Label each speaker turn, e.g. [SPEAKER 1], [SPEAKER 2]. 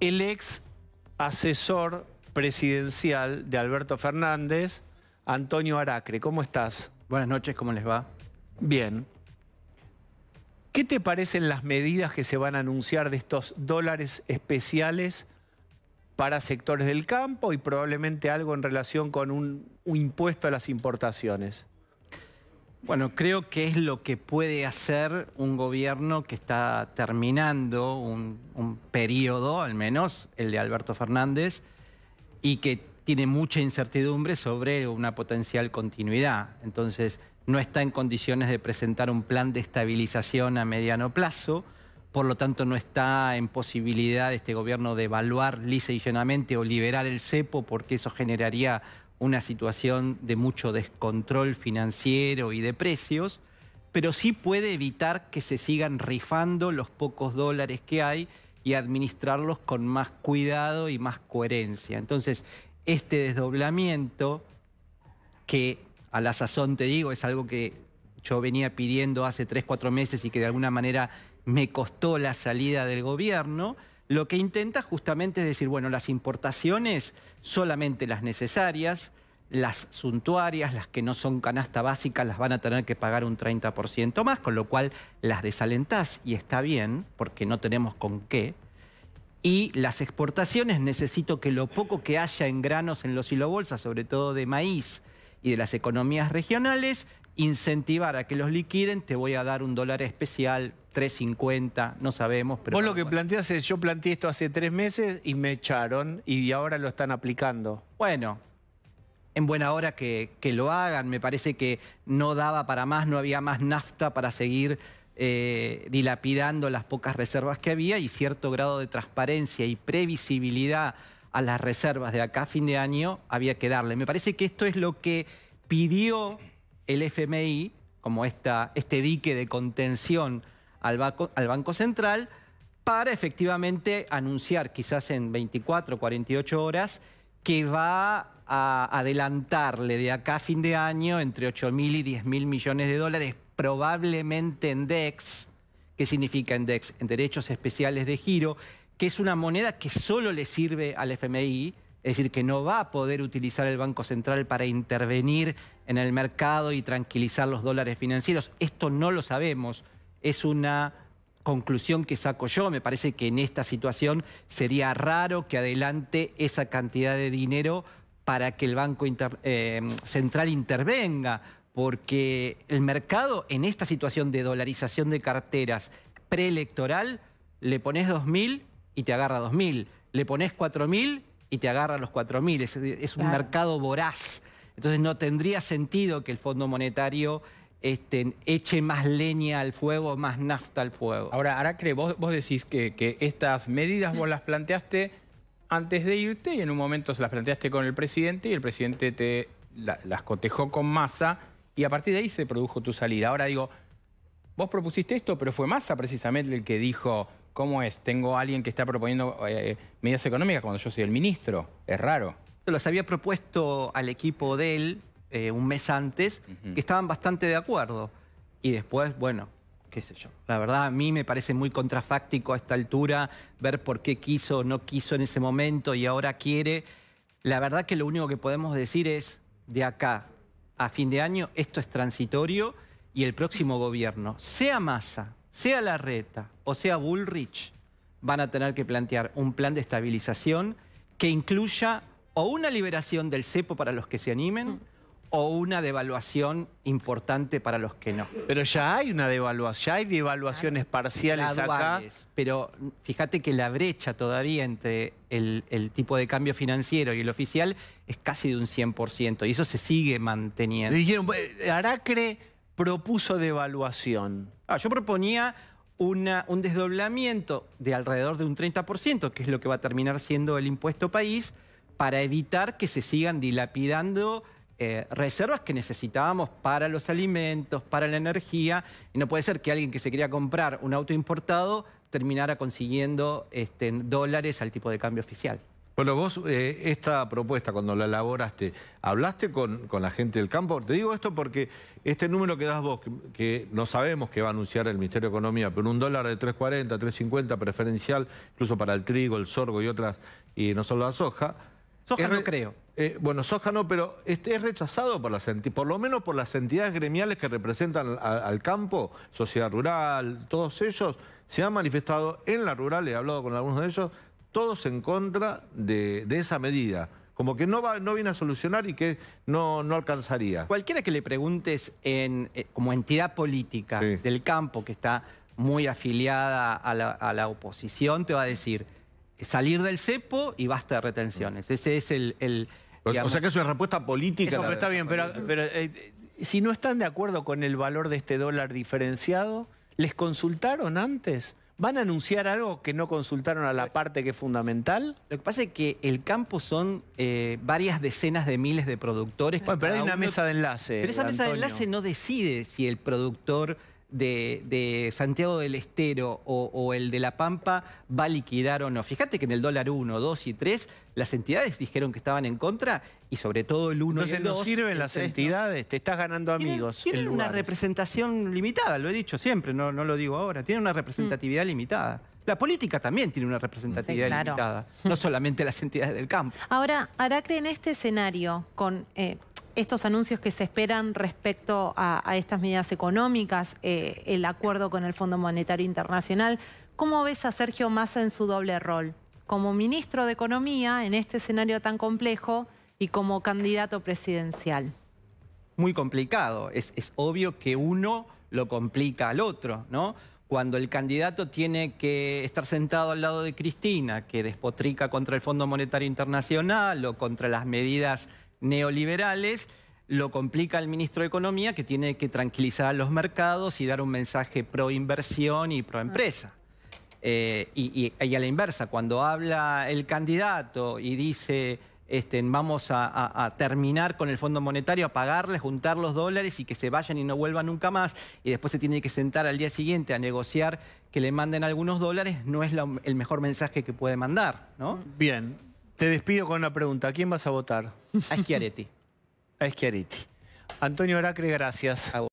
[SPEAKER 1] el ex asesor presidencial de Alberto Fernández, Antonio Aracre. ¿Cómo estás? Buenas noches, ¿cómo les va? Bien. ¿Qué te parecen las medidas que se van a anunciar de estos dólares especiales para sectores del campo y probablemente algo en relación con un, un impuesto a las importaciones? Bueno, creo que es lo que puede hacer un gobierno que está terminando un, periodo, al menos el de Alberto Fernández, y que tiene mucha incertidumbre sobre una potencial continuidad. Entonces, no está en condiciones de presentar un plan de estabilización a mediano plazo, por lo tanto no está en posibilidad este gobierno de evaluar lisa y llanamente o liberar el cepo porque eso generaría una situación de mucho descontrol financiero y de precios, pero sí puede evitar que se sigan rifando los pocos dólares que hay y administrarlos con más cuidado y más coherencia. Entonces, este desdoblamiento, que a la sazón te digo, es algo que yo venía pidiendo hace tres cuatro meses y que de alguna manera me costó la salida del gobierno, lo que intenta justamente es decir, bueno, las importaciones solamente las necesarias, las suntuarias, las que no son canasta básica, las van a tener que pagar un 30% más, con lo cual las desalentás y está bien, porque no tenemos con qué. Y las exportaciones necesito que lo poco que haya en granos en los hilobolsas, sobre todo de maíz y de las economías regionales, incentivar a que los liquiden, te voy a dar un dólar especial, 3.50, no sabemos. Pero Vos lo que planteas es, yo planteé esto hace tres meses y me echaron y ahora lo están aplicando. Bueno, en buena hora que, lo hagan, me parece que no daba para más, no había más nafta para seguir eh, dilapidando las pocas reservas que había y cierto grado de transparencia y previsibilidad a las reservas de acá a fin de año había que darle. Me parece que esto es lo que pidió el FMI como esta, este dique de contención al banco, al banco Central para efectivamente anunciar quizás en 24, 48 horas que va a adelantarle de acá a fin de año entre 8.000 y 10.000 millones de dólares, probablemente en DEX. ¿Qué significa en DEX? En derechos especiales de giro, que es una moneda que solo le sirve al FMI, es decir, que no va a poder utilizar el Banco Central para intervenir en el mercado y tranquilizar los dólares financieros. Esto no lo sabemos, es una conclusión que saco yo. Me parece que en esta situación sería raro que adelante esa cantidad de dinero para que el Banco eh, Central intervenga, porque el mercado en esta situación de dolarización de carteras preelectoral, le pones 2.000 y te agarra 2.000, le pones 4.000 y te agarra los 4.000. Es, un mercado voraz. Entonces no tendría sentido que el Fondo Monetario este, eche más leña al fuego, más nafta al fuego. Ahora, Aracre, vos, vos decís que, estas medidas vos las planteaste antes de irte y en un momento se las planteaste con el presidente y el presidente te las cotejó con masa y a partir de ahí se produjo tu salida. Ahora digo, vos propusiste esto, pero fue Massa precisamente el que dijo ¿Cómo es? Tengo a alguien que está proponiendo eh, medidas económicas cuando yo soy el ministro. Es raro. Se había propuesto al equipo de él eh, un mes antes, que estaban bastante de acuerdo. Y después, bueno, qué sé yo. La verdad, a mí me parece muy contrafáctico a esta altura ver por qué quiso o no quiso en ese momento y ahora quiere. La verdad que lo único que podemos decir es, de acá a fin de año, esto es transitorio y el próximo gobierno, sea masa sea la RETA o sea Bullrich, van a tener que plantear un plan de estabilización que incluya o una liberación del cepo para los que se animen mm. o una devaluación importante para los que no. Pero ya hay una devaluación, ya hay devaluaciones parciales acá. Pero fíjate que la brecha todavía entre el, tipo de cambio financiero y el oficial es casi de un 100% y eso se sigue manteniendo. Dijeron, Aracre propuso devaluación. Ah, yo proponía una, un desdoblamiento de alrededor de un 30%, que es lo que va a terminar siendo el impuesto país, para evitar que se sigan dilapidando eh, reservas que necesitábamos para los alimentos, para la energía, y no puede ser que alguien que se quería comprar un auto importado terminara consiguiendo este, dólares al tipo de cambio oficial. Bueno, vos eh, esta propuesta cuando la elaboraste, ¿hablaste con, con, la gente del campo? Te digo esto porque este número que das vos, que, no sabemos que va a anunciar el Ministerio de Economía, pero un dólar de 3.40, 3.50 preferencial, incluso para el trigo, el sorgo y otras, y no solo la soja. Soja no creo. Eh, bueno, soja no, pero este es rechazado por las por lo menos por las entidades gremiales que representan al campo, sociedad rural, todos ellos se han manifestado en la rural, he hablado con algunos de ellos, todos en contra de, esa medida como que no, va, no viene a solucionar y que no, no alcanzaría. Cualquiera que le preguntes eh, como entidad política del campo que está muy afiliada a la, oposición te va a decir eh, salir del cepo y basta de retenciones. Mm. Ese es el... o sea que es una respuesta política. está bien, pero, eh, si no están de acuerdo con el valor de este dólar diferenciado, ¿les consultaron antes? ¿Van a anunciar algo que no consultaron a la parte que es fundamental? Lo que pasa es que el campo son eh, varias decenas de miles de productores. Bueno, pero hay una mesa de enlace. Pero esa mesa de enlace no decide si el productor de, Santiago del Estero o, el de La Pampa va a liquidar o no. Fíjate que en el dólar 1, 2 y 3 las entidades dijeron que estaban en contra y sobre todo el 1 y el 2. no sirven las entidades, te estás ganando amigos. Tienen, una representación limitada, lo he dicho siempre, no, lo digo ahora. Tienen una representatividad mm. limitada. La política también tiene una representatividad limitada, no solamente las entidades del campo. Ahora, Aracre, en este escenario, con eh, estos anuncios que se esperan respecto a, estas medidas económicas, eh, el acuerdo con el Fondo Monetario Internacional. ¿Cómo ves a Sergio Massa en su doble rol? Como ministro de Economía en este escenario tan complejo y como candidato presidencial. Muy complicado. Es, obvio que uno lo complica al otro, ¿no? Cuando el candidato tiene que estar sentado al lado de Cristina, que despotrica contra el Fondo Monetario Internacional o contra las medidas neoliberales lo complica el ministro de Economía, que tiene que tranquilizar a los mercados y dar un mensaje pro inversión y pro empresa. Eh, y, a la inversa, cuando habla el candidato y dice este, vamos a, terminar con el Fondo Monetario, a pagarles, juntar los dólares y que se vayan y no vuelvan nunca más, y después se tiene que sentar al día siguiente a negociar que le manden algunos dólares, no es el mejor mensaje que puede mandar. ¿no? Bien, te despido con una pregunta. ¿A quién vas a votar? A Schiaretti. A Schiaretti. Antonio Aracre, gracias.